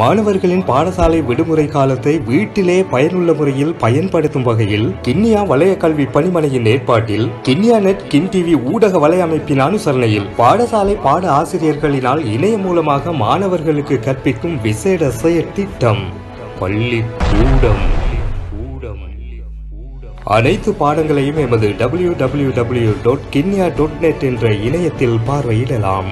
மாணவர்களின் பாடசாலை விடுமுறை காலத்தை வீட்டிலே பயனுள்ள முறையில் பயன்படுத்தும் வகையில் கிண்ணியா வலயக்கல்வி கல்வி பணிமனையின் ஏற்பாட்டில் கிண்ணியா நெட் கின் டிவி ஊடக வலையமைப்பின் அனுசரணையில் பாடசாலை பாட ஆசிரியர்களினால் இணைய மூலமாக மாணவர்களுக்கு கற்பிக்கும் விசேட செயற் திட்டம் பள்ளி கூடம் அனைத்து பாடங்களையும் எமது W W W dot Kinniya dot net என்ற இணையத்தில் பார்வையிடலாம்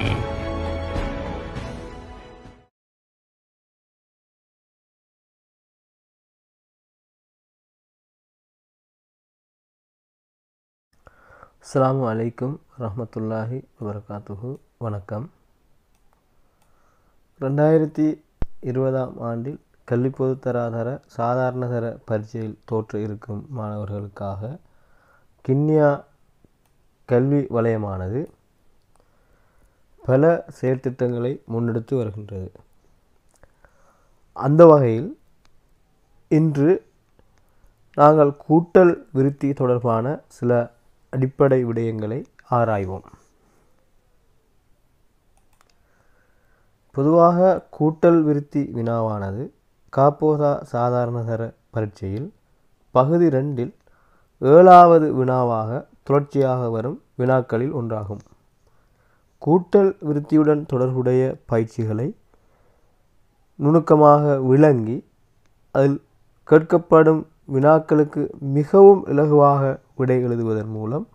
அஸ்லாம் வலைக்கும் ரஹமத்துல்லாஹி வபர்காத்துஹு வணக்கம் ரெண்டாயிரத்தி இருபதாம் ஆண்டில் கல்விப்பொது தராதர சாதாரண தர பரீட்சையில் தோற்று இருக்கும் மாணவர்களுக்காக கிண்ணியா கல்வி வலயமானது பல செயற்திட்டங்களை முன்னெடுத்து வருகின்றது அந்த வகையில் இன்று நாங்கள் கூட்டல் விருத்தி தொடர்பான சில அடிப்படை விடயங்களை ஆராய்வோம் பொதுவாக கூட்டல் விருத்தி வினாவானது காப்போதா சாதாரணதர பரீட்சையில் பகுதி ரெண்டில் ஏழாவது வினாவாக தொடர்ச்சியாக வரும் வினாக்களில் ஒன்றாகும் கூட்டல் விருத்தியுடன் தொடர்புடைய பயிற்சிகளை நுணுக்கமாக விளங்கி அதில் கேட்கப்படும் வினாக்களுக்கு மிகவும் இலகுவாக விடை எழுதுவதன் மூலம்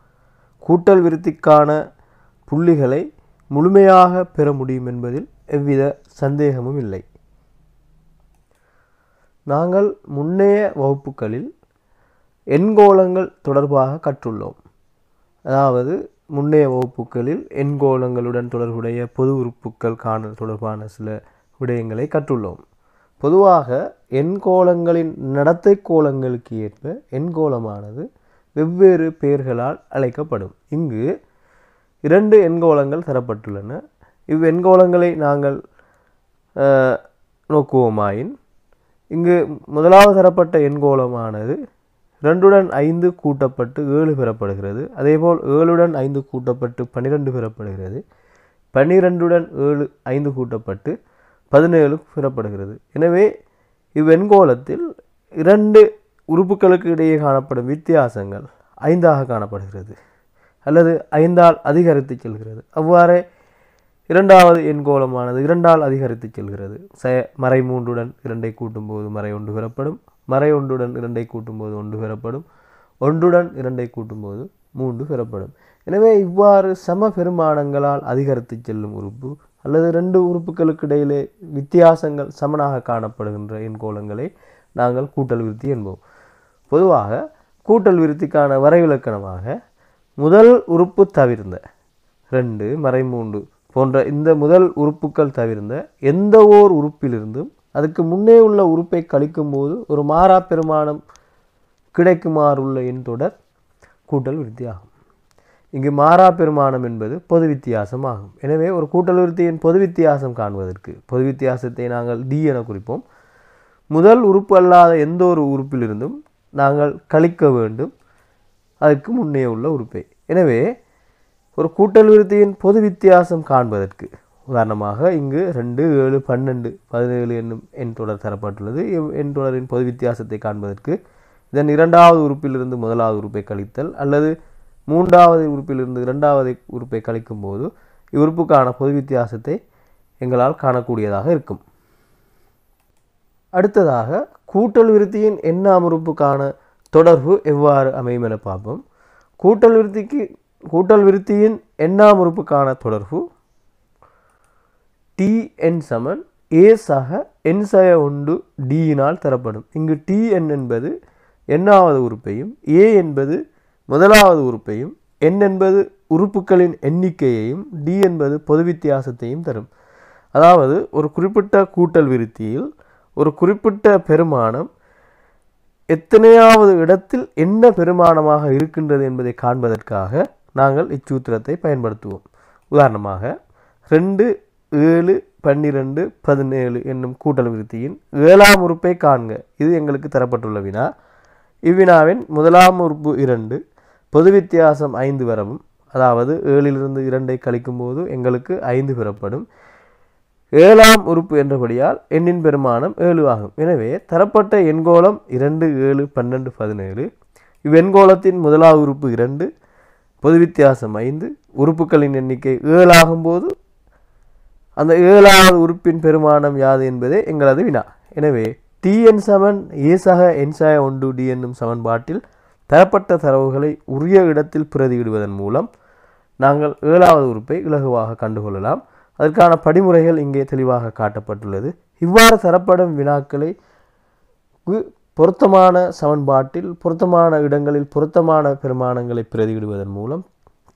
கூட்டல் விருத்திக்கான புள்ளிகளை முழுமையாக பெற முடியும் என்பதில் எவ்வித சந்தேகமும் இல்லை நாங்கள் முன்னைய வகுப்புகளில் எண்கோளங்கள் தொடர்பாக கற்றுள்ளோம் அதாவது முன்னைய வகுப்புகளில் எண்கோளங்களுடன் தொடர்புடைய பொது உறுப்புக்கள் காணல் தொடர்பான சில விடயங்களை கற்றுள்ளோம் பொதுவாக எண்கோளங்களின் நடத்தை கோலங்களுக்கு ஏற்ப எண்கோளமானது வெவ்வேறு பெயர்களால் அழைக்கப்படும் இங்கு இரண்டு எண்கோளங்கள் தரப்பட்டுள்ளன இவ்வெண்கோளங்களை நாங்கள் நோக்குவோமாயின் இங்கு முதலாவது தரப்பட்ட எண்கோளமானது ரெண்டுடன் ஐந்து கூட்டப்பட்டு ஏழு பெறப்படுகிறது அதேபோல் ஏழுடன் ஐந்து கூட்டப்பட்டு பன்னிரெண்டு பெறப்படுகிறது பன்னிரெண்டுடன் ஏழு ஐந்து கூட்டப்பட்டு பதினேழு பெறப்படுகிறது எனவே இவ்வெண்கோளத்தில் இரண்டு உறுப்புகளுக்கு இடையே காணப்படும் வித்தியாசங்கள் ஐந்தாக காணப்படுகிறது அல்லது ஐந்தால் அதிகரித்து செல்கிறது அவ்வாறே இரண்டாவது எண்கோளமானது இரண்டால் அதிகரித்து செல்கிறது ச மறை மூன்றுடன் இரண்டை கூட்டும்போது மறை ஒன்று பெறப்படும் மறை ஒன்றுடன் இரண்டை கூட்டும்போது ஒன்று பெறப்படும் ஒன்றுடன் இரண்டை கூட்டும்போது மூன்று பெறப்படும் எனவே இவ்வாறு சம பெருமானங்களால் அதிகரித்து செல்லும் உறுப்பு அல்லது ரெண்டு உறுப்புகளுக்கு இடையிலே வித்தியாசங்கள் சமனாக காணப்படுகின்ற எண்கோளங்களை நாங்கள் கூட்டல் விருத்தி என்போம் பொதுவாக கூட்டல் விருத்திக்கான வரைவிலக்கணமாக முதல் உறுப்பு தவிர்ந்த ரெண்டு மூன்று போன்ற இந்த முதல் உறுப்புக்கள் தவிர்ந்த எந்த ஓர் உறுப்பிலிருந்தும் அதுக்கு முன்னே உள்ள உறுப்பை கழிக்கும்போது ஒரு மாறா பெருமானம் கிடைக்குமாறுள்ள எண் தொடர் கூட்டல் விருத்தியாகும் இங்கு மாறா பெருமானம் என்பது பொது வித்தியாசம் ஆகும் எனவே ஒரு கூட்டல் விருத்தியின் பொது வித்தியாசம் காண்பதற்கு பொது வித்தியாசத்தை நாங்கள் டி என குறிப்போம் முதல் உறுப்பு அல்லாத எந்த ஒரு உறுப்பிலிருந்தும் நாங்கள் கழிக்க வேண்டும் அதற்கு முன்னே உள்ள உறுப்பை எனவே ஒரு கூட்டல் விருத்தியின் பொது வித்தியாசம் காண்பதற்கு உதாரணமாக இங்கு ரெண்டு ஏழு பன்னெண்டு பதினேழு என்னும் எண் தொடர் தரப்பட்டுள்ளது என் தொடரின் பொது வித்தியாசத்தை காண்பதற்கு இதன் இரண்டாவது உறுப்பிலிருந்து முதலாவது உறுப்பை கழித்தல் அல்லது மூன்றாவது உறுப்பிலிருந்து இரண்டாவது உறுப்பை கழிக்கும் போது இவ்வுறுப்புக்கான பொது வித்தியாசத்தை எங்களால் காணக்கூடியதாக இருக்கும் அடுத்ததாக கூட்டல் விருத்தியின் என்ன அமர்வுக்கான தொடர்பு எவ்வாறு அமையும் என பார்ப்போம் கூட்டல் விருத்திக்கு கூட்டல் விருத்தியின் என்ன அமர்வுக்கான தொடர்பு டி என் சமன் ஏ சக என் சய ஒன்று டியினால் தரப்படும் இங்கு டி என் என்பது எண்ணாவது உறுப்பையும் ஏ என்பது முதலாவது உறுப்பையும் என் என்பது உறுப்புகளின் எண்ணிக்கையையும் டி என்பது பொது வித்தியாசத்தையும் தரும் அதாவது ஒரு குறிப்பிட்ட கூட்டல் விருத்தியில் ஒரு குறிப்பிட்ட பெருமானம் எத்தனையாவது இடத்தில் என்ன பெருமானமாக இருக்கின்றது என்பதை காண்பதற்காக நாங்கள் இச்சூத்திரத்தை பயன்படுத்துவோம் உதாரணமாக ரெண்டு ஏழு பன்னிரெண்டு பதினேழு என்னும் கூட்டல் விருத்தியின் ஏழாம் உறுப்பை காண்க இது எங்களுக்கு தரப்பட்டுள்ள வினா இவ்வினாவின் முதலாம் உறுப்பு இரண்டு பொது வித்தியாசம் ஐந்து வரவும் அதாவது ஏழிலிருந்து இரண்டை கழிக்கும்போது எங்களுக்கு ஐந்து பெறப்படும் ஏழாம் உறுப்பு என்றபடியால் எண்ணின் பெருமானம் ஏழு ஆகும் எனவே தரப்பட்ட எண்கோளம் இரண்டு ஏழு பன்னெண்டு பதினேழு இவ்வெண்கோளத்தின் முதலாவது உறுப்பு இரண்டு பொது வித்தியாசம் ஐந்து உறுப்புகளின் எண்ணிக்கை ஏழாகும்போது அந்த ஏழாவது உறுப்பின் பெருமானம் யாது என்பதே எங்களது வினா எனவே டிஎன் சமன் ஏசக என்சாய ஒன்று என்னும் சமன்பாட்டில் தரப்பட்ட தரவுகளை உரிய இடத்தில் பிரதியிடுவதன் மூலம் நாங்கள் ஏழாவது உறுப்பை இலகுவாக கண்டுகொள்ளலாம் அதற்கான படிமுறைகள் இங்கே தெளிவாக காட்டப்பட்டுள்ளது இவ்வாறு தரப்படும் வினாக்களை பொருத்தமான சமன்பாட்டில் பொருத்தமான இடங்களில் பொருத்தமான பெருமானங்களை பிரதியிடுவதன் மூலம்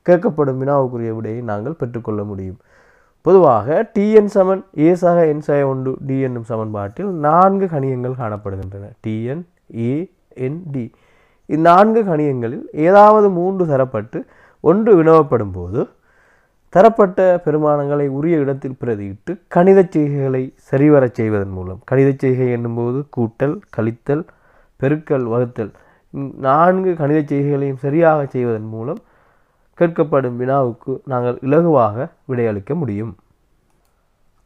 கேட்கப்படும் வினாவுக்குரிய விடையை நாங்கள் பெற்றுக்கொள்ள முடியும் பொதுவாக டிஎன் சமன் ஏசாக என் சாய ஒன்று டி என்னும் சமன்பாட்டில் நான்கு கணியங்கள் காணப்படுகின்றன டிஎன் ஏ என் டி இந்நான்கு கணியங்களில் ஏதாவது மூன்று தரப்பட்டு ஒன்று வினவப்படும் போது தரப்பட்ட பெருமானங்களை உரிய இடத்தில் பிரதியிட்டு கணித செய்கைகளை சரிவரச் செய்வதன் மூலம் கணித செய்கை என்னும்போது கூட்டல் கழித்தல் பெருக்கல் வகுத்தல் நான்கு கணித செய்கைகளையும் சரியாக செய்வதன் மூலம் கேட்கப்படும் வினாவுக்கு நாங்கள் இலகுவாக விடையளிக்க முடியும்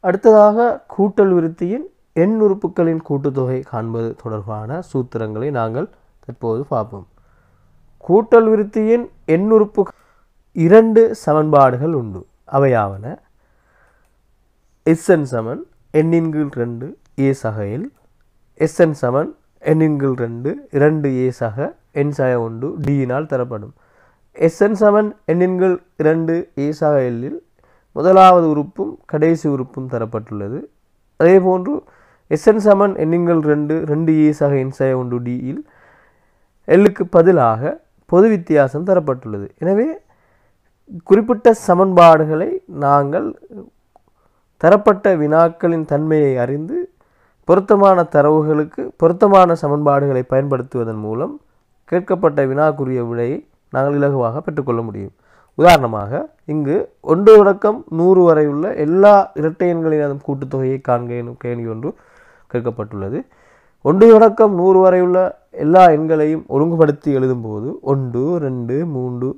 அடுத்ததாக கூட்டல் விருத்தியின் எண் உறுப்புகளின் கூட்டுத்தொகை காண்பது தொடர்பான சூத்திரங்களை நாங்கள் தற்போது பார்ப்போம் கூட்டல் விருத்தியின் எண் உறுப்பு இரண்டு சமன்பாடுகள் உண்டு அவையாவன எஸ்என் சமன் எண்ணின்கீழ் ரெண்டு ஏ சகையில் எஸ்என் சமன் எண்ணின்கீழ் ரெண்டு இரண்டு ஏ சக என் சக ஒன்று டியினால் தரப்படும் எஸ்என் சமன் எண்ணின்கள் இரண்டு ஏ சக எல்லில் முதலாவது உறுப்பும் கடைசி உறுப்பும் தரப்பட்டுள்ளது அதே போன்று எஸ்என் சமன் எண்ணின்கள் ரெண்டு ரெண்டு ஏ சக என் சக ஒன்று டியில் எல்லுக்கு பதிலாக பொது வித்தியாசம் தரப்பட்டுள்ளது எனவே குறிப்பிட்ட சமன்பாடுகளை நாங்கள் தரப்பட்ட வினாக்களின் தன்மையை அறிந்து பொருத்தமான தரவுகளுக்கு பொருத்தமான சமன்பாடுகளை பயன்படுத்துவதன் மூலம் கேட்கப்பட்ட வினாக்குரிய விடையை நாங்கள் இலகுவாக பெற்றுக்கொள்ள முடியும் உதாரணமாக இங்கு ஒன்று தொடக்கம் நூறு வரை உள்ள எல்லா இரட்டை எண்களினதும் கூட்டுத்தொகையை காண்க எனும் ஒன்று கேட்கப்பட்டுள்ளது ஒன்று தொடக்கம் நூறு வரை உள்ள எல்லா எண்களையும் ஒழுங்குபடுத்தி எழுதும்போது ஒன்று ரெண்டு மூன்று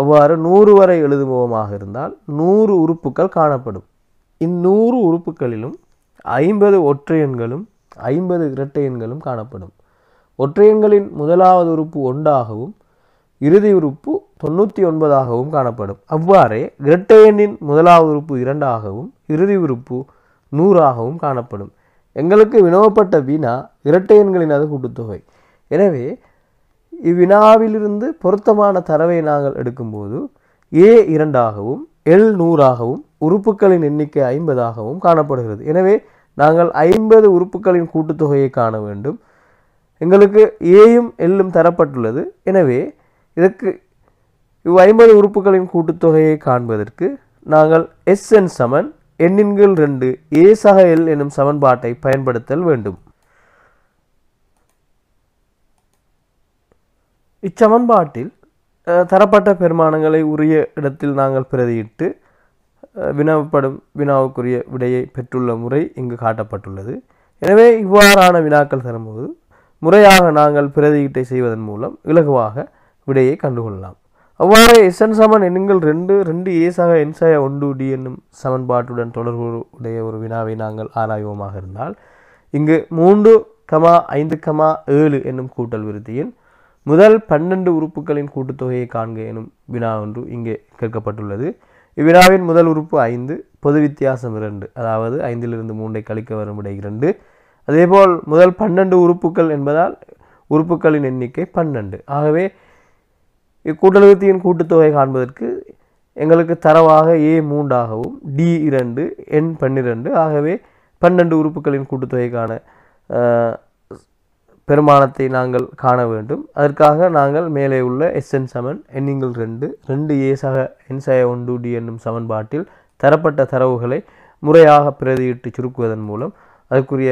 அவ்வாறு நூறு வரை எழுதுபவமாக இருந்தால் நூறு உறுப்புகள் காணப்படும் இந்நூறு உறுப்புகளிலும் ஐம்பது ஒற்றையன்களும் ஐம்பது இரட்டை எண்களும் காணப்படும் ஒற்றையன்களின் முதலாவது உறுப்பு ஒன்றாகவும் இறுதி உறுப்பு தொண்ணூற்றி ஒன்பதாகவும் காணப்படும் அவ்வாறே இரட்டை எண்ணின் முதலாவது உறுப்பு இரண்டாகவும் இறுதி உறுப்பு நூறாகவும் காணப்படும் எங்களுக்கு வினவப்பட்ட வீணா இரட்டை எண்களின் அது கூட்டுத்தொகை எனவே இவ்வினாவிலிருந்து பொருத்தமான தரவை நாங்கள் எடுக்கும்போது ஏ இரண்டாகவும் எல் நூறாகவும் உறுப்புகளின் எண்ணிக்கை ஐம்பதாகவும் காணப்படுகிறது எனவே நாங்கள் ஐம்பது உறுப்புகளின் கூட்டுத்தொகையை காண வேண்டும் எங்களுக்கு ஏயும் எல்லும் தரப்பட்டுள்ளது எனவே இதற்கு இவ் ஐம்பது உறுப்புகளின் கூட்டுத்தொகையை காண்பதற்கு நாங்கள் எஸ் என் சமன் எண்ணின்கள் ரெண்டு ஏ சக எல் எனும் சமன்பாட்டை பயன்படுத்தல் வேண்டும் இச்சமன்பாட்டில் தரப்பட்ட பெருமானங்களை உரிய இடத்தில் நாங்கள் பிரதியிட்டு வினாப்படும் வினாவுக்குரிய விடையை பெற்றுள்ள முறை இங்கு காட்டப்பட்டுள்ளது எனவே இவ்வாறான வினாக்கள் தரும்போது முறையாக நாங்கள் பிரதியீட்டை செய்வதன் மூலம் இலகுவாக விடையை கண்டுகொள்ளலாம் அவ்வாறு எஸ்என் சமன் எண்ணுங்கள் ரெண்டு ரெண்டு ஏசாக என்சாய ஒன்று டி என்னும் சமன்பாட்டுடன் தொடர்புடைய ஒரு வினாவை நாங்கள் ஆராய்வோமாக இருந்தால் இங்கு மூன்று கமா ஐந்து கமா ஏழு என்னும் கூட்டல் விருத்தியின் முதல் பன்னெண்டு உறுப்புகளின் கூட்டுத்தொகையை காண்க எனும் வினா ஒன்று இங்கே கேட்கப்பட்டுள்ளது இவ்வினாவின் முதல் உறுப்பு ஐந்து பொது வித்தியாசம் இரண்டு அதாவது ஐந்திலிருந்து மூன்றை கழிக்க வரும் இரண்டு அதேபோல் முதல் பன்னெண்டு உறுப்புகள் என்பதால் உறுப்புகளின் எண்ணிக்கை பன்னெண்டு ஆகவே இக்கூட்டலுகத்தியின் கூட்டுத்தொகை காண்பதற்கு எங்களுக்கு தரவாக ஏ மூன்றாகவும் டி இரண்டு எண் பன்னிரெண்டு ஆகவே பன்னெண்டு உறுப்புகளின் கூட்டுத்தொகைக்கான பெருமானத்தை நாங்கள் காண வேண்டும் அதற்காக நாங்கள் மேலே உள்ள எஸ்என் சமன் எண்ணிங்கள் ரெண்டு ரெண்டு ஏ சக என் சய ஒன்று டி என்னும் சமன்பாட்டில் தரப்பட்ட தரவுகளை முறையாக பிரதியிட்டு சுருக்குவதன் மூலம் அதற்குரிய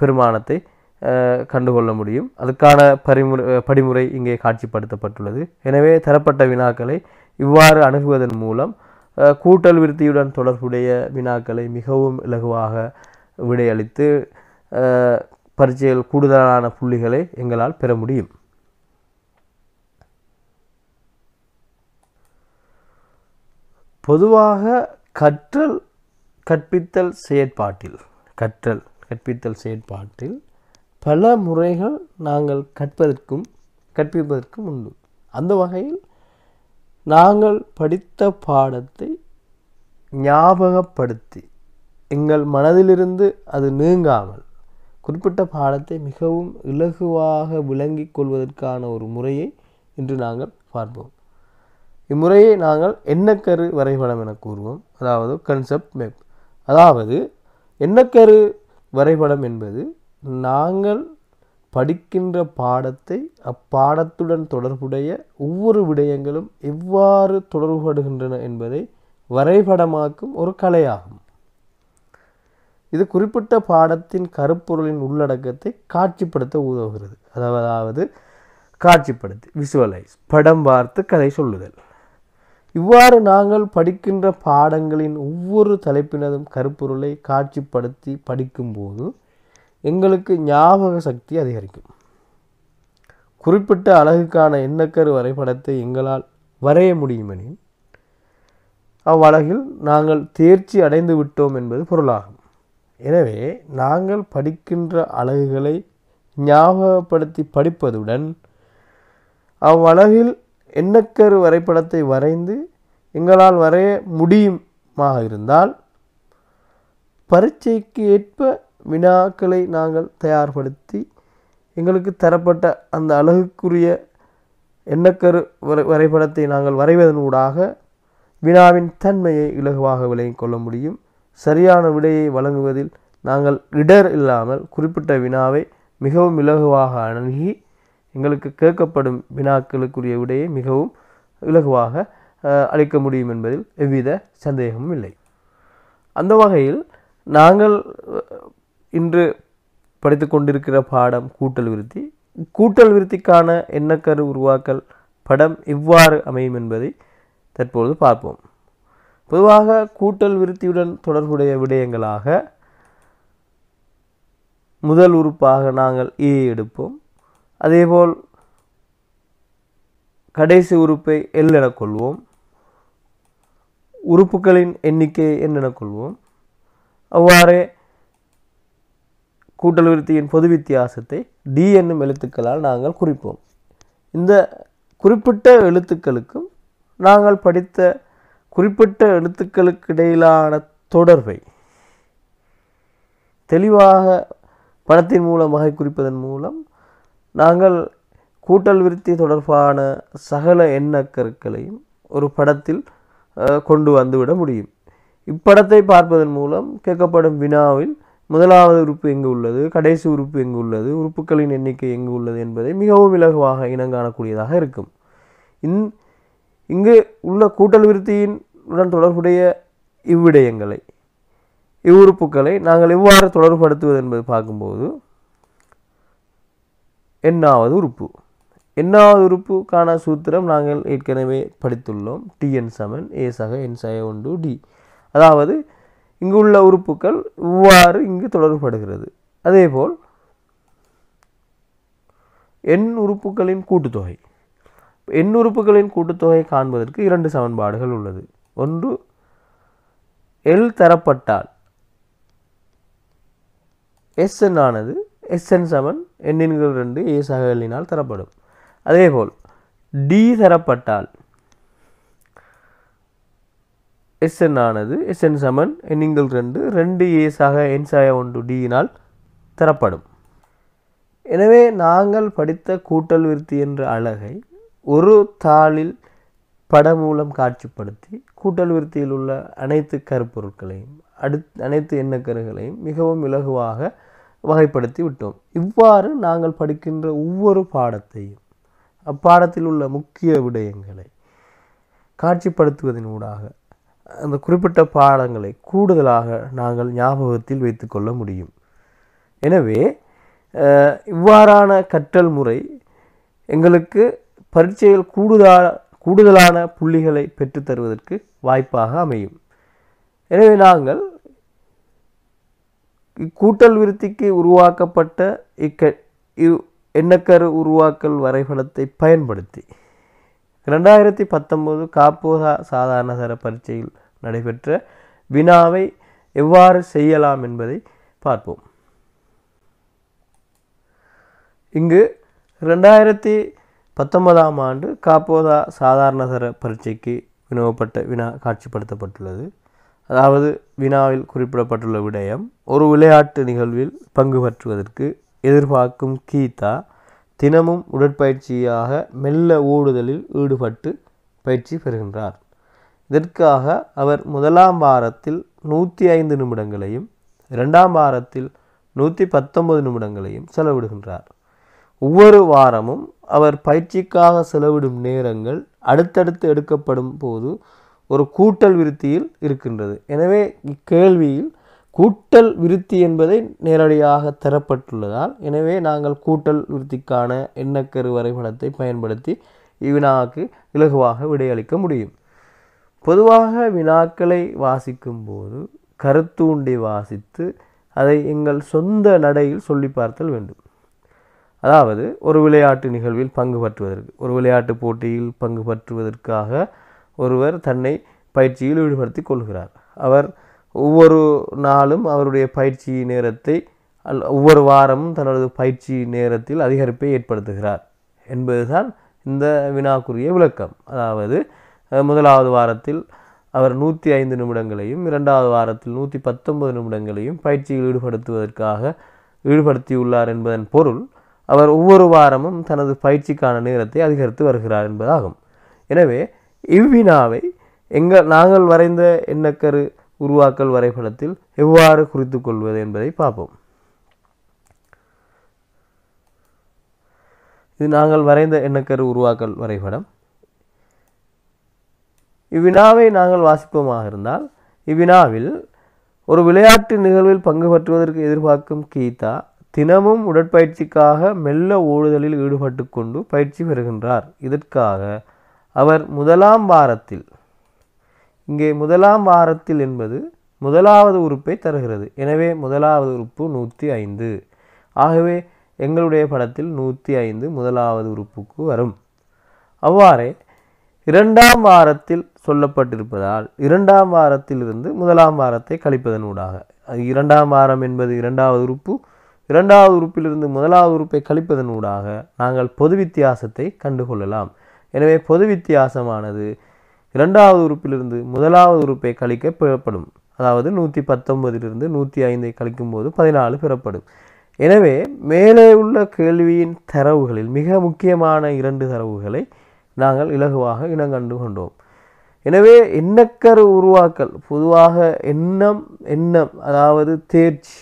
பெருமானத்தை கண்டுகொள்ள முடியும் அதுக்கான பரிமுறை படிமுறை இங்கே காட்சிப்படுத்தப்பட்டுள்ளது எனவே தரப்பட்ட வினாக்களை இவ்வாறு அணுகுவதன் மூலம் கூட்டல் விருத்தியுடன் தொடர்புடைய வினாக்களை மிகவும் இலகுவாக விடையளித்து பரீட்சைகள் கூடுதலான புள்ளிகளை எங்களால் பெற முடியும் பொதுவாக கற்றல் கற்பித்தல் செயற்பாட்டில் கற்றல் கற்பித்தல் செயற்பாட்டில் பல முறைகள் நாங்கள் கற்பதற்கும் கற்பிப்பதற்கும் உண்டு அந்த வகையில் நாங்கள் படித்த பாடத்தை ஞாபகப்படுத்தி எங்கள் மனதிலிருந்து அது நீங்காமல் குறிப்பிட்ட பாடத்தை மிகவும் இலகுவாக விளங்கிக் கொள்வதற்கான ஒரு முறையை இன்று நாங்கள் பார்ப்போம் இம்முறையை நாங்கள் எண்ணக்கரு வரைபடம் என கூறுவோம் அதாவது கன்செப்ட் மேப் அதாவது எண்ணக்கரு வரைபடம் என்பது நாங்கள் படிக்கின்ற பாடத்தை அப்பாடத்துடன் தொடர்புடைய ஒவ்வொரு விடயங்களும் எவ்வாறு தொடர்புபடுகின்றன என்பதை வரைபடமாக்கும் ஒரு கலையாகும் இது குறிப்பிட்ட பாடத்தின் கருப்பொருளின் உள்ளடக்கத்தை காட்சிப்படுத்த உதவுகிறது அதாவது காட்சிப்படுத்தி விசுவலைஸ் படம் பார்த்து கதை சொல்லுதல் இவ்வாறு நாங்கள் படிக்கின்ற பாடங்களின் ஒவ்வொரு தலைப்பினதும் கருப்பொருளை காட்சிப்படுத்தி படிக்கும்போது எங்களுக்கு ஞாபக சக்தி அதிகரிக்கும் குறிப்பிட்ட அழகுக்கான எண்ணக்கரு வரைபடத்தை எங்களால் வரைய முடியுமெனில் அவ்வழகில் நாங்கள் தேர்ச்சி அடைந்து விட்டோம் என்பது பொருளாகும் எனவே நாங்கள் படிக்கின்ற அழகுகளை ஞாபகப்படுத்தி படிப்பதுடன் அவ்வழகில் எண்ணக்கரு வரைபடத்தை வரைந்து எங்களால் வரைய முடியுமாக இருந்தால் பரீட்சைக்கு ஏற்ப வினாக்களை நாங்கள் தயார்படுத்தி எங்களுக்கு தரப்பட்ட அந்த அழகுக்குரிய எண்ணக்கரு வரைபடத்தை நாங்கள் வரைவதன் ஊடாக வினாவின் தன்மையை இலகுவாக விளங்கிக் கொள்ள முடியும் சரியான விடையை வழங்குவதில் நாங்கள் இடர் இல்லாமல் குறிப்பிட்ட வினாவை மிகவும் இலகுவாக அணுகி எங்களுக்கு கேட்கப்படும் வினாக்களுக்குரிய விடையை மிகவும் இலகுவாக அளிக்க முடியும் என்பதில் எவ்வித சந்தேகமும் இல்லை அந்த வகையில் நாங்கள் இன்று படித்து கொண்டிருக்கிற பாடம் கூட்டல் விருத்தி கூட்டல் விருத்திக்கான எண்ணக்கரு உருவாக்கல் படம் இவ்வாறு அமையும் என்பதை தற்பொழுது பார்ப்போம் பொதுவாக கூட்டல் விருத்தியுடன் தொடர்புடைய விடயங்களாக முதல் உறுப்பாக நாங்கள் ஏ எடுப்போம் அதேபோல் கடைசி உறுப்பை எல் என கொள்வோம் உறுப்புகளின் எண்ணிக்கை என கொள்வோம் அவ்வாறே கூட்டல் விருத்தியின் பொது வித்தியாசத்தை டி என்னும் எழுத்துக்களால் நாங்கள் குறிப்போம் இந்த குறிப்பிட்ட எழுத்துக்களுக்கும் நாங்கள் படித்த குறிப்பிட்ட எழுத்துக்களுக்கு இடையிலான தொடர்பை தெளிவாக படத்தின் மூலமாக குறிப்பதன் மூலம் நாங்கள் கூட்டல் விருத்தி தொடர்பான சகல எண்ணக்கருக்களையும் ஒரு படத்தில் கொண்டு வந்துவிட முடியும் இப்படத்தை பார்ப்பதன் மூலம் கேட்கப்படும் வினாவில் முதலாவது உறுப்பு எங்கு உள்ளது கடைசி உறுப்பு எங்கு உள்ளது உறுப்புகளின் எண்ணிக்கை எங்கு உள்ளது என்பதை மிகவும் இலகுவாக இனங்காணக்கூடியதாக இருக்கும் இங்கு உள்ள கூட்டல் விருத்தியின் உடன் தொடர்புடைய இவ்விடயங்களை இவ்வுறுப்புகளை நாங்கள் எவ்வாறு தொடர்படுத்துவது என்பது பார்க்கும்போது எண்ணாவது உறுப்பு எண்ணாவது உறுப்புக்கான சூத்திரம் நாங்கள் ஏற்கனவே படித்துள்ளோம் டிஎன் சமன் ஏ சக என் சக ஒன்று டி அதாவது இங்கு உள்ள உறுப்புகள் இவ்வாறு இங்கு தொடர்படுகிறது அதேபோல் எண் உறுப்புகளின் கூட்டுத்தொகை எண் உறுப்புகளின் கூட்டுத்தொகை காண்பதற்கு இரண்டு சமன்பாடுகள் உள்ளது ஒன்று எல் தரப்பட்டால் எஸ்என் ஆனது எஸ்என் சமன் எண்ணின்கள் ரெண்டு ஏ சக எல்லினால் தரப்படும் அதேபோல் டி தரப்பட்டால் எஸ்என் ஆனது எஸ்என் சமன் எண்ணிங்கள் ரெண்டு ரெண்டு ஏ சக என் சக ஒன்று டியினால் தரப்படும் எனவே நாங்கள் படித்த கூட்டல் விருத்தி என்ற அழகை ஒரு தாளில் படம் மூலம் காட்சிப்படுத்தி கூட்டல் விருத்தியில் உள்ள அனைத்து கருப்பொருட்களையும் அடுத் அனைத்து எண்ணக்கருகளையும் மிகவும் இலகுவாக வகைப்படுத்தி விட்டோம் இவ்வாறு நாங்கள் படிக்கின்ற ஒவ்வொரு பாடத்தையும் அப்பாடத்தில் உள்ள முக்கிய விடயங்களை காட்சிப்படுத்துவதன் ஊடாக அந்த குறிப்பிட்ட பாடங்களை கூடுதலாக நாங்கள் ஞாபகத்தில் வைத்துக்கொள்ள முடியும் எனவே இவ்வாறான கற்றல் முறை எங்களுக்கு பரீட்சையில் கூடுதலாக கூடுதலான புள்ளிகளை பெற்றுத்தருவதற்கு வாய்ப்பாக அமையும் எனவே நாங்கள் இக்கூட்டல் விருத்திக்கு உருவாக்கப்பட்ட இக்க எண்ணக்கரு உருவாக்கல் வரைபடத்தை பயன்படுத்தி ரெண்டாயிரத்தி பத்தொம்போது காப்போதா தர பரீட்சையில் நடைபெற்ற வினாவை எவ்வாறு செய்யலாம் என்பதை பார்ப்போம் இங்கு ரெண்டாயிரத்தி பத்தொன்பதாம் ஆண்டு காப்போதா சாதாரண சாதாரணதர பரீட்சைக்கு வினவப்பட்ட வினா காட்சிப்படுத்தப்பட்டுள்ளது அதாவது வினாவில் குறிப்பிடப்பட்டுள்ள விடயம் ஒரு விளையாட்டு நிகழ்வில் பங்கு பற்றுவதற்கு எதிர்பார்க்கும் கீதா தினமும் உடற்பயிற்சியாக மெல்ல ஓடுதலில் ஈடுபட்டு பயிற்சி பெறுகின்றார் இதற்காக அவர் முதலாம் வாரத்தில் நூற்றி ஐந்து நிமிடங்களையும் இரண்டாம் வாரத்தில் நூற்றி பத்தொன்பது நிமிடங்களையும் செலவிடுகின்றார் ஒவ்வொரு வாரமும் அவர் பயிற்சிக்காக செலவிடும் நேரங்கள் அடுத்தடுத்து எடுக்கப்படும் போது ஒரு கூட்டல் விருத்தியில் இருக்கின்றது எனவே இக்கேள்வியில் கூட்டல் விருத்தி என்பதை நேரடியாக தரப்பட்டுள்ளதால் எனவே நாங்கள் கூட்டல் விருத்திக்கான எண்ணக்கரு வரைபடத்தை பயன்படுத்தி இவ்வினாவுக்கு இலகுவாக விடையளிக்க முடியும் பொதுவாக வினாக்களை வாசிக்கும் போது கருத்தூண்டி வாசித்து அதை எங்கள் சொந்த நடையில் சொல்லி பார்த்தல் வேண்டும் அதாவது ஒரு விளையாட்டு நிகழ்வில் பங்கு பற்றுவதற்கு ஒரு விளையாட்டு போட்டியில் பங்கு பற்றுவதற்காக ஒருவர் தன்னை பயிற்சியில் ஈடுபடுத்தி கொள்கிறார் அவர் ஒவ்வொரு நாளும் அவருடைய பயிற்சி நேரத்தை ஒவ்வொரு வாரமும் தனது பயிற்சி நேரத்தில் அதிகரிப்பை ஏற்படுத்துகிறார் என்பதுதான் இந்த வினாக்குரிய விளக்கம் அதாவது முதலாவது வாரத்தில் அவர் நூற்றி ஐந்து நிமிடங்களையும் இரண்டாவது வாரத்தில் நூற்றி பத்தொன்பது நிமிடங்களையும் பயிற்சியில் ஈடுபடுத்துவதற்காக ஈடுபடுத்தியுள்ளார் என்பதன் பொருள் அவர் ஒவ்வொரு வாரமும் தனது பயிற்சிக்கான நேரத்தை அதிகரித்து வருகிறார் என்பதாகும் எனவே இவ்வினாவை எங்கள் நாங்கள் வரைந்த எண்ணக்கரு உருவாக்கல் வரைபடத்தில் எவ்வாறு குறித்து கொள்வது என்பதை பார்ப்போம் இது நாங்கள் வரைந்த எண்ணக்கரு உருவாக்கல் வரைபடம் இவ்வினாவை நாங்கள் வாசிப்போமாக இருந்தால் இவ்வினாவில் ஒரு விளையாட்டு நிகழ்வில் பங்கு பற்றுவதற்கு எதிர்பார்க்கும் கீதா தினமும் உடற்பயிற்சிக்காக மெல்ல ஓடுதலில் ஈடுபட்டு கொண்டு பயிற்சி பெறுகின்றார் இதற்காக அவர் முதலாம் வாரத்தில் இங்கே முதலாம் வாரத்தில் என்பது முதலாவது உறுப்பை தருகிறது எனவே முதலாவது உறுப்பு நூற்றி ஐந்து ஆகவே எங்களுடைய படத்தில் நூற்றி ஐந்து முதலாவது உறுப்புக்கு வரும் அவ்வாறே இரண்டாம் வாரத்தில் சொல்லப்பட்டிருப்பதால் இரண்டாம் வாரத்திலிருந்து முதலாம் வாரத்தை கழிப்பதன் ஊடாக இரண்டாம் வாரம் என்பது இரண்டாவது உறுப்பு இரண்டாவது உறுப்பிலிருந்து முதலாவது உறுப்பை கழிப்பதன் ஊடாக நாங்கள் பொது வித்தியாசத்தை கண்டுகொள்ளலாம் எனவே பொது வித்தியாசமானது இரண்டாவது உறுப்பிலிருந்து முதலாவது உறுப்பை கழிக்க பெறப்படும் அதாவது நூற்றி பத்தொன்பதிலிருந்து நூற்றி ஐந்தை கழிக்கும்போது பதினாலு பெறப்படும் எனவே மேலே உள்ள கேள்வியின் தரவுகளில் மிக முக்கியமான இரண்டு தரவுகளை நாங்கள் இலகுவாக இனங்கண்டு கொண்டோம் எனவே எண்ணக்கரு உருவாக்கல் பொதுவாக எண்ணம் எண்ணம் அதாவது தேர்ச்சி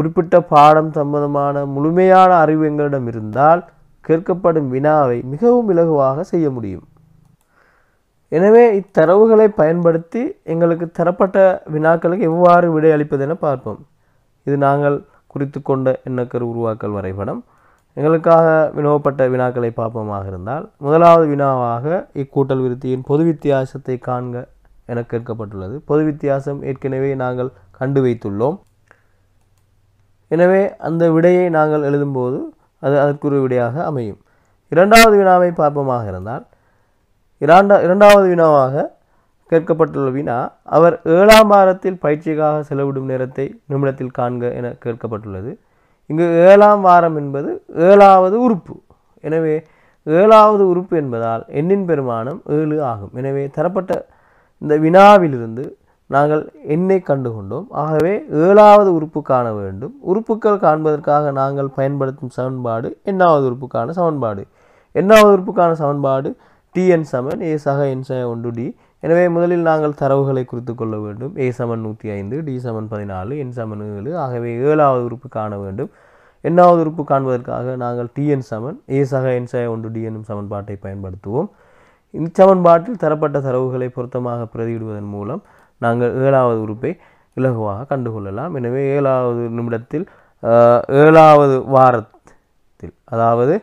குறிப்பிட்ட பாடம் சம்பந்தமான முழுமையான அறிவு எங்களிடம் இருந்தால் கேட்கப்படும் வினாவை மிகவும் இலகுவாக செய்ய முடியும் எனவே இத்தரவுகளை பயன்படுத்தி எங்களுக்கு தரப்பட்ட வினாக்களுக்கு எவ்வாறு என பார்ப்போம் இது நாங்கள் குறித்து கொண்ட எண்ணக்கரு உருவாக்கல் வரைபடம் எங்களுக்காக வினவப்பட்ட வினாக்களை பார்ப்போமாக இருந்தால் முதலாவது வினாவாக இக்கூட்டல் விருத்தியின் பொது வித்தியாசத்தை காண்க என கேட்கப்பட்டுள்ளது பொது வித்தியாசம் ஏற்கனவே நாங்கள் கண்டு வைத்துள்ளோம் எனவே அந்த விடையை நாங்கள் எழுதும்போது அது அதற்குரிய விடையாக அமையும் இரண்டாவது வினாவை பார்ப்போமாக இருந்தால் இரண்டா இரண்டாவது வினாவாக கேட்கப்பட்டுள்ள வினா அவர் ஏழாம் வாரத்தில் பயிற்சிக்காக செலவிடும் நேரத்தை நிமிடத்தில் காண்க என கேட்கப்பட்டுள்ளது இங்கு ஏழாம் வாரம் என்பது ஏழாவது உறுப்பு எனவே ஏழாவது உறுப்பு என்பதால் எண்ணின் பெருமானம் ஏழு ஆகும் எனவே தரப்பட்ட இந்த வினாவிலிருந்து நாங்கள் எண்ணை கண்டுகொண்டோம் ஆகவே ஏழாவது உறுப்பு காண வேண்டும் உறுப்புகள் காண்பதற்காக நாங்கள் பயன்படுத்தும் சமன்பாடு எண்ணாவது உறுப்புக்கான சமன்பாடு எண்ணாவது உறுப்புக்கான சமன்பாடு டிஎன் சமன் ஏ சக என் சக ஒன்று டி எனவே முதலில் நாங்கள் தரவுகளை குறித்து கொள்ள வேண்டும் ஏ சமன் நூற்றி ஐந்து டி சமன் பதினாலு என் சமன் ஏழு ஆகவே ஏழாவது உறுப்பு காண வேண்டும் எண்ணாவது உறுப்பு காண்பதற்காக நாங்கள் டிஎன் சமன் ஏ சக என் சக ஒன்று டி என்னும் சமன்பாட்டை பயன்படுத்துவோம் இச்சமன்பாட்டில் தரப்பட்ட தரவுகளை பொருத்தமாக பிரதியிடுவதன் மூலம் நாங்கள் ஏழாவது உறுப்பை இலகுவாக கண்டுகொள்ளலாம் எனவே ஏழாவது நிமிடத்தில் ஏழாவது வாரத்தில் அதாவது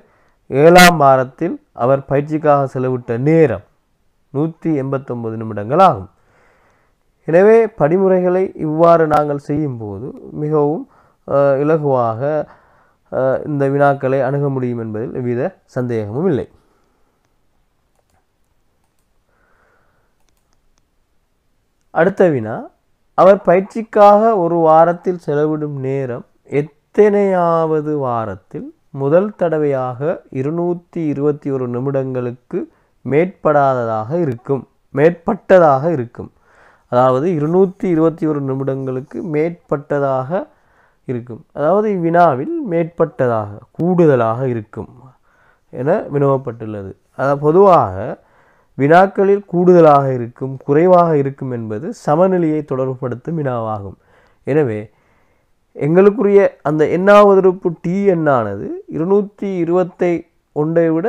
ஏழாம் வாரத்தில் அவர் பயிற்சிக்காக செலவிட்ட நேரம் நூற்றி எண்பத்தொம்பது நிமிடங்கள் ஆகும் எனவே படிமுறைகளை இவ்வாறு நாங்கள் செய்யும்போது மிகவும் இலகுவாக இந்த வினாக்களை அணுக முடியும் என்பதில் எவ்வித சந்தேகமும் இல்லை அடுத்த வினா அவர் பயிற்சிக்காக ஒரு வாரத்தில் செலவிடும் நேரம் எத்தனையாவது வாரத்தில் முதல் தடவையாக இருநூற்றி இருபத்தி ஒரு நிமிடங்களுக்கு மேற்படாததாக இருக்கும் மேற்பட்டதாக இருக்கும் அதாவது இருநூற்றி இருபத்தி ஒரு நிமிடங்களுக்கு மேற்பட்டதாக இருக்கும் அதாவது இவ்வினாவில் மேற்பட்டதாக கூடுதலாக இருக்கும் என வினவப்பட்டுள்ளது அதை பொதுவாக வினாக்களில் கூடுதலாக இருக்கும் குறைவாக இருக்கும் என்பது சமநிலையை தொடர்புபடுத்தும் வினாவாகும் எனவே எங்களுக்குரிய அந்த எண்ணாவது டி எண்ணானது இருநூற்றி இருபத்தை ஒன்றை விட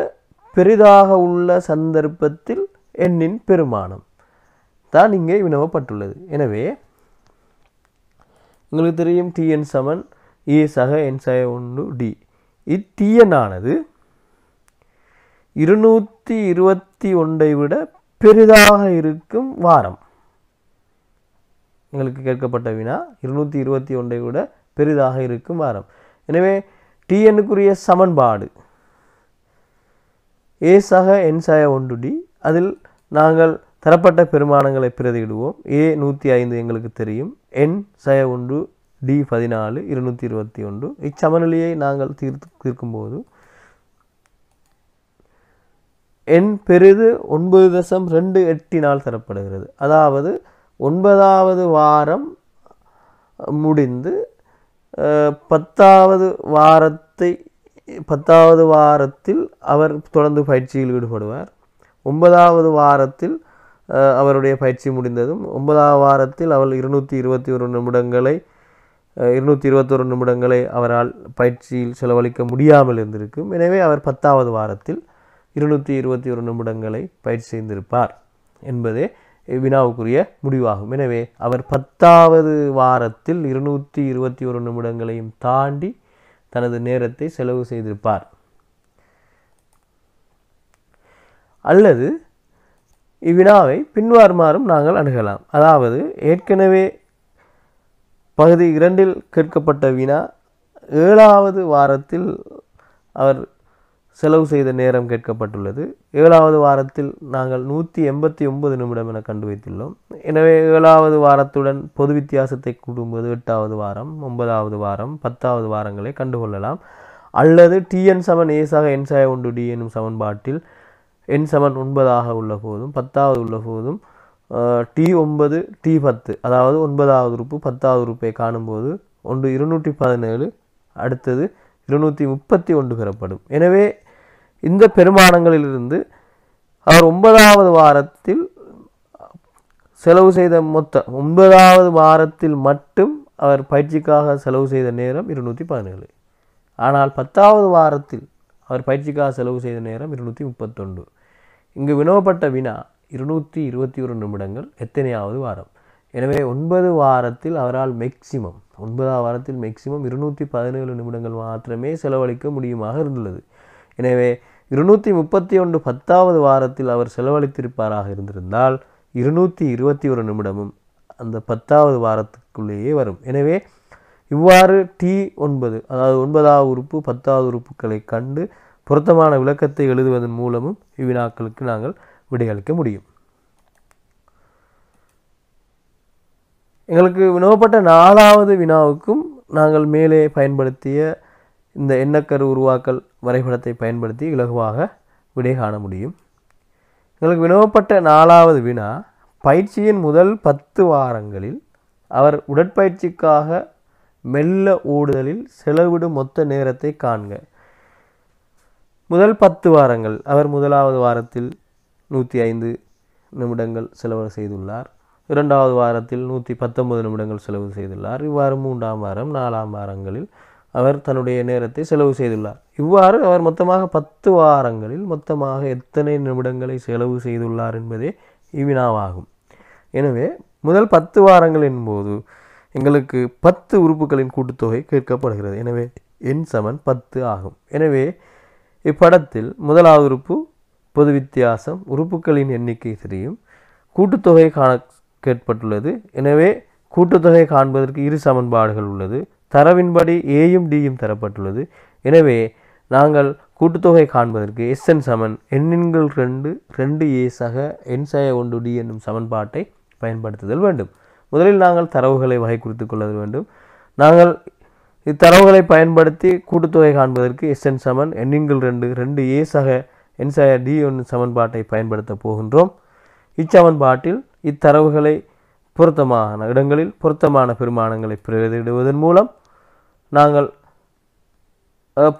பெரிதாக உள்ள சந்தர்ப்பத்தில் எண்ணின் பெருமானம் தான் இங்கே வினவப்பட்டுள்ளது எனவே உங்களுக்கு தெரியும் டிஎன் சமன் ஏ சக என் சக ஒன்று டி இத்தீயனானது இருநூற்றி இருபத்தி ஒன்றை விட பெரிதாக இருக்கும் வாரம் எங்களுக்கு கேட்கப்பட்ட வினா இருநூற்றி இருபத்தி ஒன்றை விட பெரிதாக இருக்கும் வாரம் எனவே டிஎன்னுக்குரிய சமன்பாடு ஏ சக என் சாய ஒன்று டி அதில் நாங்கள் தரப்பட்ட பெருமானங்களை பிரதியிடுவோம் ஏ நூற்றி ஐந்து எங்களுக்கு தெரியும் என் சய ஒன்று டி பதினாலு இருநூற்றி இருபத்தி ஒன்று இச்சமநிலையை நாங்கள் தீர்த்து தீர்க்கும்போது எண் பெரிது ஒன்பது தசம் ரெண்டு எட்டினால் தரப்படுகிறது அதாவது ஒன்பதாவது வாரம் முடிந்து பத்தாவது வாரத்தை பத்தாவது வாரத்தில் அவர் தொடர்ந்து பயிற்சியில் ஈடுபடுவார் ஒன்பதாவது வாரத்தில் அவருடைய பயிற்சி முடிந்ததும் ஒன்பதாவது வாரத்தில் அவள் இருநூற்றி இருபத்தி ஒரு நிமிடங்களை இருநூற்றி இருபத்தொரு நிமிடங்களை அவரால் பயிற்சியில் செலவழிக்க முடியாமல் இருந்திருக்கும் எனவே அவர் பத்தாவது வாரத்தில் இருநூற்றி இருபத்தி ஒரு நிமிடங்களை பயிற்சி செய்திருப்பார் என்பதே வினாவுக்குரிய முடிவாகும் எனவே அவர் பத்தாவது வாரத்தில் இருநூற்றி இருபத்தி ஒரு நிமிடங்களையும் தாண்டி தனது நேரத்தை செலவு செய்திருப்பார் அல்லது இவ்வினாவை பின்வாறுமாறும் நாங்கள் அணுகலாம் அதாவது ஏற்கனவே பகுதி இரண்டில் கேட்கப்பட்ட வினா ஏழாவது வாரத்தில் அவர் செலவு செய்த நேரம் கேட்கப்பட்டுள்ளது ஏழாவது வாரத்தில் நாங்கள் நூற்றி எண்பத்தி ஒன்பது நிமிடம் என கண்டு வைத்துள்ளோம் எனவே ஏழாவது வாரத்துடன் பொது வித்தியாசத்தை கூடும்போது எட்டாவது வாரம் ஒன்பதாவது வாரம் பத்தாவது வாரங்களை கண்டுகொள்ளலாம் அல்லது டிஎன் சமன் ஏசாக என்சாய ஒன்று டி என்னும் சமன்பாட்டில் என் சமன் ஒன்பதாக உள்ள போதும் பத்தாவது உள்ள போதும் டி ஒன்பது டி பத்து அதாவது ஒன்பதாவது உறுப்பு பத்தாவது உறுப்பை காணும்போது ஒன்று இருநூற்றி பதினேழு அடுத்தது இருநூற்றி முப்பத்தி ஒன்று பெறப்படும் எனவே இந்த பெருமானங்களிலிருந்து அவர் ஒன்பதாவது வாரத்தில் செலவு செய்த மொத்த ஒன்பதாவது வாரத்தில் மட்டும் அவர் பயிற்சிக்காக செலவு செய்த நேரம் இருநூற்றி பதினேழு ஆனால் பத்தாவது வாரத்தில் அவர் பயிற்சிக்காக செலவு செய்த நேரம் இருநூற்றி முப்பத்தொன்று இங்கு வினவப்பட்ட வினா இருநூற்றி இருபத்தி ஒரு நிமிடங்கள் எத்தனையாவது வாரம் எனவே ஒன்பது வாரத்தில் அவரால் மேக்சிமம் ஒன்பதாவது வாரத்தில் மேக்சிமம் இருநூற்றி பதினேழு நிமிடங்கள் மாத்திரமே செலவழிக்க முடியுமாக இருந்துள்ளது எனவே இருநூற்றி முப்பத்தி ஒன்று பத்தாவது வாரத்தில் அவர் செலவழித்திருப்பாராக இருந்திருந்தால் இருநூற்றி இருபத்தி ஒரு நிமிடமும் அந்த பத்தாவது வாரத்துக்குள்ளேயே வரும் எனவே இவ்வாறு டி ஒன்பது அதாவது ஒன்பதாவது உறுப்பு பத்தாவது உறுப்புகளை கண்டு பொருத்தமான விளக்கத்தை எழுதுவதன் மூலமும் இவ்வினாக்களுக்கு நாங்கள் விடையளிக்க முடியும் எங்களுக்கு வினவப்பட்ட நாலாவது வினாவுக்கும் நாங்கள் மேலே பயன்படுத்திய இந்த எண்ணக்கரு உருவாக்கல் வரைபடத்தை பயன்படுத்தி இலகுவாக விடை காண முடியும் எங்களுக்கு வினவப்பட்ட நாலாவது வினா பயிற்சியின் முதல் பத்து வாரங்களில் அவர் உடற்பயிற்சிக்காக மெல்ல ஓடுதலில் செலவிடும் மொத்த நேரத்தை காண்க முதல் பத்து வாரங்கள் அவர் முதலாவது வாரத்தில் நூற்றி ஐந்து நிமிடங்கள் செலவு செய்துள்ளார் இரண்டாவது வாரத்தில் நூற்றி பத்தொன்பது நிமிடங்கள் செலவு செய்துள்ளார் இவ்வாறு மூன்றாம் வாரம் நாலாம் வாரங்களில் அவர் தன்னுடைய நேரத்தை செலவு செய்துள்ளார் இவ்வாறு அவர் மொத்தமாக பத்து வாரங்களில் மொத்தமாக எத்தனை நிமிடங்களை செலவு செய்துள்ளார் என்பதே இவ்வினாவாகும் எனவே முதல் பத்து வாரங்களின் போது எங்களுக்கு பத்து உறுப்புகளின் கூட்டுத்தொகை கேட்கப்படுகிறது எனவே என் சமன் பத்து ஆகும் எனவே இப்படத்தில் முதலாவது உறுப்பு பொது வித்தியாசம் உறுப்புகளின் எண்ணிக்கை தெரியும் கூட்டுத்தொகை காண கேட்பட்டுள்ளது எனவே கூட்டுத்தொகை காண்பதற்கு இரு சமன்பாடுகள் உள்ளது தரவின்படி ஏயும் டியும் தரப்பட்டுள்ளது எனவே நாங்கள் கூட்டுத்தொகை காண்பதற்கு எஸ் என் சமன் எண்ணின்கள் ரெண்டு ரெண்டு ஏ சக என் சய ஒன்று டி என்னும் சமன்பாட்டை பயன்படுத்துதல் வேண்டும் முதலில் நாங்கள் தரவுகளை வகை குறித்து கொள்ள வேண்டும் நாங்கள் இத்தரவுகளை பயன்படுத்தி கூட்டுத்தொகை காண்பதற்கு எஸ் என் சமன் எண்ணின்கள் ரெண்டு ரெண்டு ஏ சக என் சய டி ஒன்று சமன்பாட்டை பயன்படுத்த போகின்றோம் இச்சமன்பாட்டில் இத்தரவுகளை பொருத்தமான இடங்களில் பொருத்தமான பெருமானங்களை பிரதிடுவதன் மூலம் நாங்கள்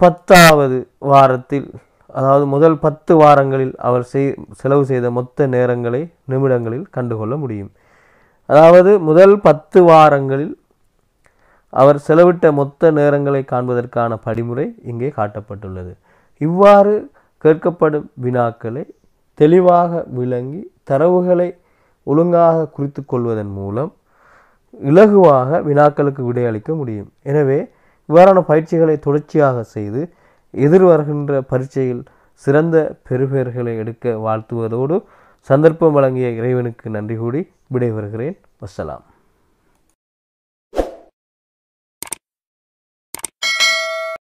பத்தாவது வாரத்தில் அதாவது முதல் பத்து வாரங்களில் அவர் செய் செலவு செய்த மொத்த நேரங்களை நிமிடங்களில் கண்டுகொள்ள முடியும் அதாவது முதல் பத்து வாரங்களில் அவர் செலவிட்ட மொத்த நேரங்களை காண்பதற்கான படிமுறை இங்கே காட்டப்பட்டுள்ளது இவ்வாறு கேட்கப்படும் வினாக்களை தெளிவாக விளங்கி தரவுகளை ஒழுங்காக குறித்து கொள்வதன் மூலம் இலகுவாக வினாக்களுக்கு விடையளிக்க முடியும் எனவே இவ்வாறான பயிற்சிகளை தொடர்ச்சியாக செய்து எதிர்வருகின்ற பரீட்சையில் சிறந்த பெறுபேர்களை எடுக்க வாழ்த்துவதோடு சந்தர்ப்பம் வழங்கிய இறைவனுக்கு நன்றி கூடி விடைபெறுகிறேன் வசலாம்